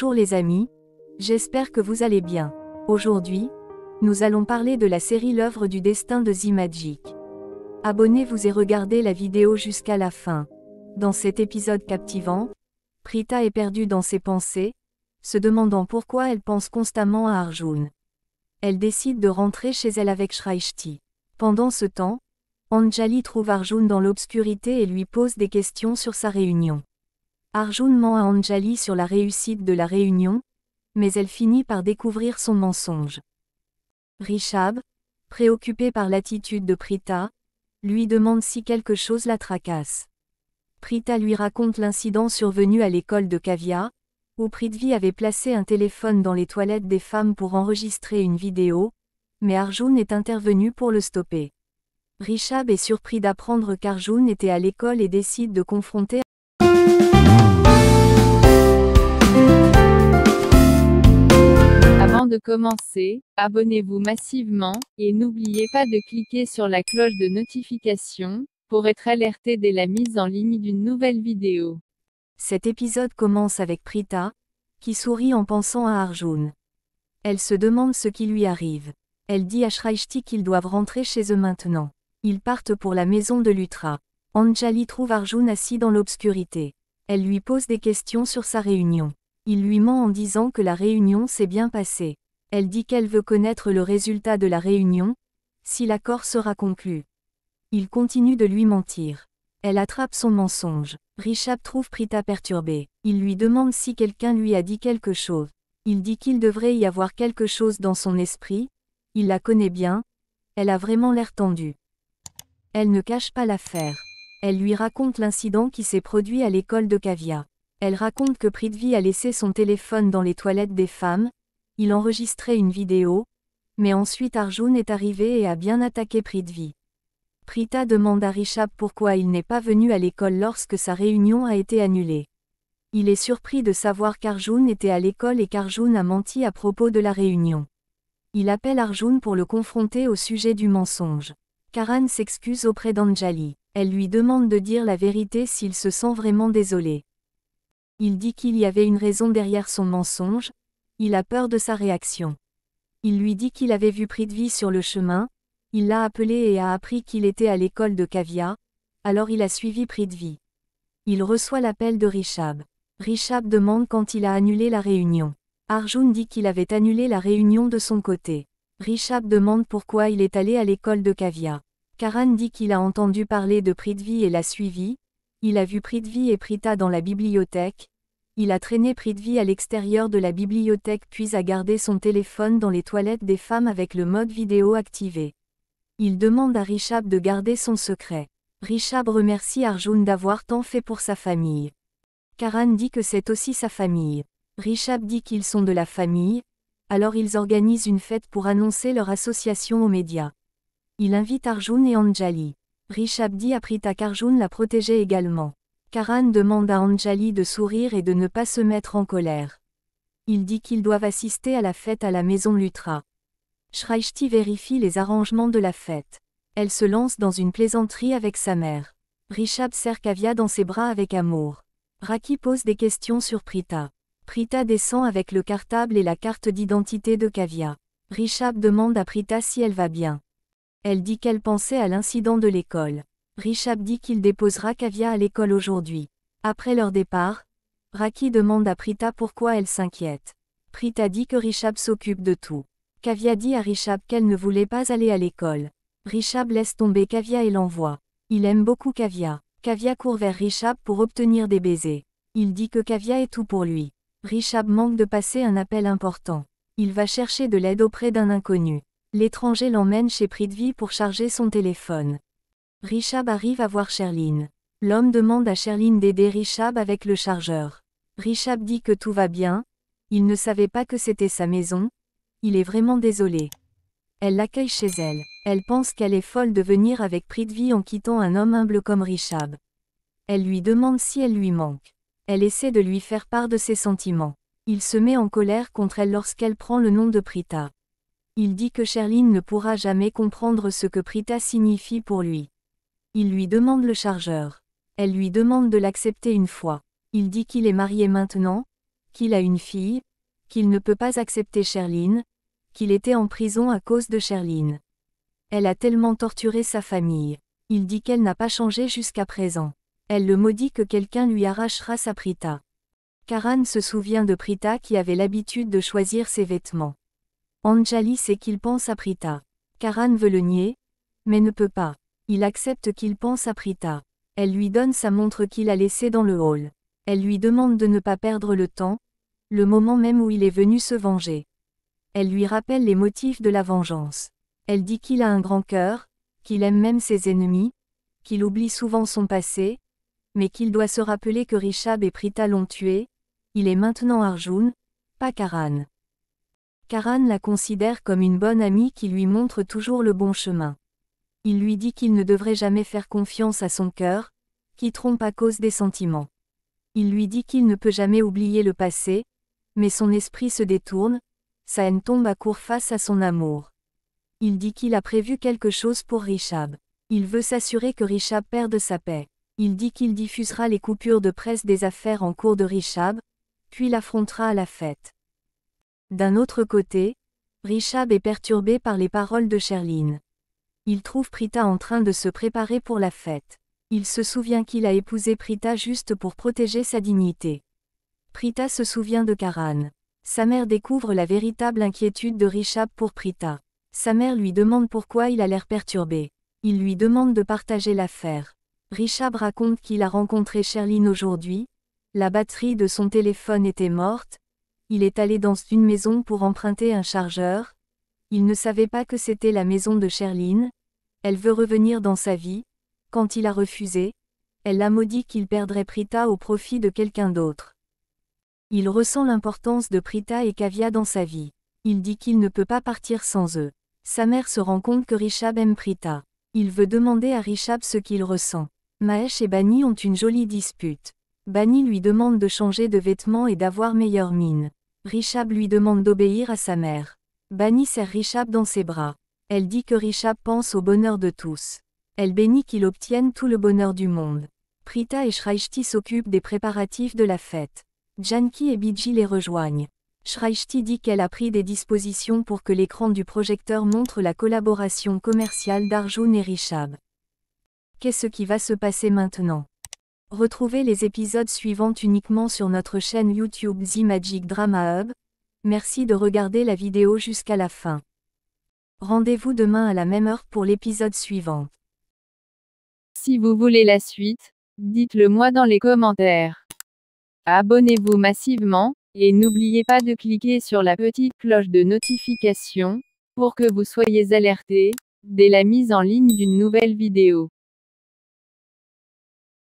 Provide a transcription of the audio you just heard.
Bonjour les amis, j'espère que vous allez bien. Aujourd'hui, nous allons parler de la série L'œuvre du destin de Z-Magic. Abonnez-vous et regardez la vidéo jusqu'à la fin. Dans cet épisode captivant, Prita est perdue dans ses pensées, se demandant pourquoi elle pense constamment à Arjun. Elle décide de rentrer chez elle avec Shraishti. Pendant ce temps, Anjali trouve Arjun dans l'obscurité et lui pose des questions sur sa réunion. Arjun ment à Anjali sur la réussite de la réunion, mais elle finit par découvrir son mensonge. Rishab, préoccupé par l'attitude de Prita, lui demande si quelque chose la tracasse. Prita lui raconte l'incident survenu à l'école de Kavya, où Prithvi avait placé un téléphone dans les toilettes des femmes pour enregistrer une vidéo, mais Arjun est intervenu pour le stopper. Rishab est surpris d'apprendre qu'Arjun était à l'école et décide de confronter de commencer, abonnez-vous massivement, et n'oubliez pas de cliquer sur la cloche de notification, pour être alerté dès la mise en ligne d'une nouvelle vidéo. Cet épisode commence avec Prita, qui sourit en pensant à Arjun. Elle se demande ce qui lui arrive. Elle dit à Shraishti qu'ils doivent rentrer chez eux maintenant. Ils partent pour la maison de Lutra. Anjali trouve Arjun assis dans l'obscurité. Elle lui pose des questions sur sa réunion. Il lui ment en disant que la réunion s'est bien passée. Elle dit qu'elle veut connaître le résultat de la réunion, si l'accord sera conclu. Il continue de lui mentir. Elle attrape son mensonge. Richard trouve Prita perturbée. Il lui demande si quelqu'un lui a dit quelque chose. Il dit qu'il devrait y avoir quelque chose dans son esprit, il la connaît bien, elle a vraiment l'air tendue. Elle ne cache pas l'affaire. Elle lui raconte l'incident qui s'est produit à l'école de Cavia. Elle raconte que Prithvi a laissé son téléphone dans les toilettes des femmes, il enregistrait une vidéo, mais ensuite Arjun est arrivé et a bien attaqué Prithvi. Prita demande à Rishab pourquoi il n'est pas venu à l'école lorsque sa réunion a été annulée. Il est surpris de savoir qu'Arjun était à l'école et qu'Arjun a menti à propos de la réunion. Il appelle Arjun pour le confronter au sujet du mensonge. Karan s'excuse auprès d'Anjali. Elle lui demande de dire la vérité s'il se sent vraiment désolé. Il dit qu'il y avait une raison derrière son mensonge, il a peur de sa réaction. Il lui dit qu'il avait vu Prithvi sur le chemin, il l'a appelé et a appris qu'il était à l'école de Kavya, alors il a suivi Prithvi. Il reçoit l'appel de Rishab. Rishab demande quand il a annulé la réunion. Arjun dit qu'il avait annulé la réunion de son côté. Rishab demande pourquoi il est allé à l'école de Kavya. Karan dit qu'il a entendu parler de Prithvi et l'a suivi, il a vu Prithvi et Prita dans la bibliothèque. Il a traîné Prithvi à l'extérieur de la bibliothèque puis a gardé son téléphone dans les toilettes des femmes avec le mode vidéo activé. Il demande à Rishab de garder son secret. Rishab remercie Arjun d'avoir tant fait pour sa famille. Karan dit que c'est aussi sa famille. Rishab dit qu'ils sont de la famille, alors ils organisent une fête pour annoncer leur association aux médias. Il invite Arjun et Anjali. Rishabdi dit à qu'Arjun la protéger également. Karan demande à Anjali de sourire et de ne pas se mettre en colère. Il dit qu'ils doivent assister à la fête à la maison Lutra. Shraishti vérifie les arrangements de la fête. Elle se lance dans une plaisanterie avec sa mère. Rishab serre Kavya dans ses bras avec amour. Raki pose des questions sur Prita. Prita descend avec le cartable et la carte d'identité de Kavya. Rishab demande à Prita si elle va bien. Elle dit qu'elle pensait à l'incident de l'école. Richab dit qu'il déposera Kavia à l'école aujourd'hui. Après leur départ, Raki demande à Prita pourquoi elle s'inquiète. Prita dit que Richab s'occupe de tout. Kavia dit à Richab qu'elle ne voulait pas aller à l'école. Richab laisse tomber Kavia et l'envoie. Il aime beaucoup Kavia. Kavia court vers Richab pour obtenir des baisers. Il dit que Kavia est tout pour lui. Richab manque de passer un appel important. Il va chercher de l'aide auprès d'un inconnu. L'étranger l'emmène chez Prithvi pour charger son téléphone. Rishab arrive à voir Sherline. L'homme demande à Sherline d'aider Rishab avec le chargeur. Rishab dit que tout va bien, il ne savait pas que c'était sa maison, il est vraiment désolé. Elle l'accueille chez elle, elle pense qu'elle est folle de venir avec Prithvi en quittant un homme humble comme Rishab. Elle lui demande si elle lui manque. Elle essaie de lui faire part de ses sentiments. Il se met en colère contre elle lorsqu'elle prend le nom de Prita. Il dit que Cherline ne pourra jamais comprendre ce que Prita signifie pour lui. Il lui demande le chargeur. Elle lui demande de l'accepter une fois. Il dit qu'il est marié maintenant, qu'il a une fille, qu'il ne peut pas accepter Sherlyn, qu'il était en prison à cause de Sherlyn. Elle a tellement torturé sa famille. Il dit qu'elle n'a pas changé jusqu'à présent. Elle le maudit que quelqu'un lui arrachera sa Prita. Karan se souvient de Prita qui avait l'habitude de choisir ses vêtements. Anjali sait qu'il pense à Prita. Karan veut le nier, mais ne peut pas. Il accepte qu'il pense à Prita. Elle lui donne sa montre qu'il a laissée dans le hall. Elle lui demande de ne pas perdre le temps, le moment même où il est venu se venger. Elle lui rappelle les motifs de la vengeance. Elle dit qu'il a un grand cœur, qu'il aime même ses ennemis, qu'il oublie souvent son passé, mais qu'il doit se rappeler que Rishab et Prita l'ont tué, il est maintenant Arjun, pas Karan. Karan la considère comme une bonne amie qui lui montre toujours le bon chemin. Il lui dit qu'il ne devrait jamais faire confiance à son cœur, qui trompe à cause des sentiments. Il lui dit qu'il ne peut jamais oublier le passé, mais son esprit se détourne, sa haine tombe à court face à son amour. Il dit qu'il a prévu quelque chose pour Richab. Il veut s'assurer que Richab perde sa paix. Il dit qu'il diffusera les coupures de presse des affaires en cours de Richab, puis l'affrontera à la fête. D'un autre côté, Richab est perturbé par les paroles de Sherline. Il trouve Prita en train de se préparer pour la fête. Il se souvient qu'il a épousé Prita juste pour protéger sa dignité. Prita se souvient de Karan. Sa mère découvre la véritable inquiétude de Richab pour Prita. Sa mère lui demande pourquoi il a l'air perturbé. Il lui demande de partager l'affaire. Richab raconte qu'il a rencontré Sherline aujourd'hui. La batterie de son téléphone était morte, il est allé dans une maison pour emprunter un chargeur. Il ne savait pas que c'était la maison de Sherline. Elle veut revenir dans sa vie. Quand il a refusé, elle l'a maudit qu'il perdrait Prita au profit de quelqu'un d'autre. Il ressent l'importance de Prita et Kavya dans sa vie. Il dit qu'il ne peut pas partir sans eux. Sa mère se rend compte que Richab aime Prita. Il veut demander à Richab ce qu'il ressent. Mahesh et Bani ont une jolie dispute. Bani lui demande de changer de vêtements et d'avoir meilleure mine. Richab lui demande d'obéir à sa mère. Bani serre Rishab dans ses bras. Elle dit que Rishab pense au bonheur de tous. Elle bénit qu'il obtienne tout le bonheur du monde. Prita et Shraishti s'occupent des préparatifs de la fête. Janki et Biji les rejoignent. Shraishti dit qu'elle a pris des dispositions pour que l'écran du projecteur montre la collaboration commerciale d'Arjun et Rishab. Qu'est-ce qui va se passer maintenant Retrouvez les épisodes suivants uniquement sur notre chaîne YouTube The Magic Drama Hub. Merci de regarder la vidéo jusqu'à la fin. Rendez-vous demain à la même heure pour l'épisode suivant. Si vous voulez la suite, dites-le moi dans les commentaires. Abonnez-vous massivement, et n'oubliez pas de cliquer sur la petite cloche de notification, pour que vous soyez alerté, dès la mise en ligne d'une nouvelle vidéo.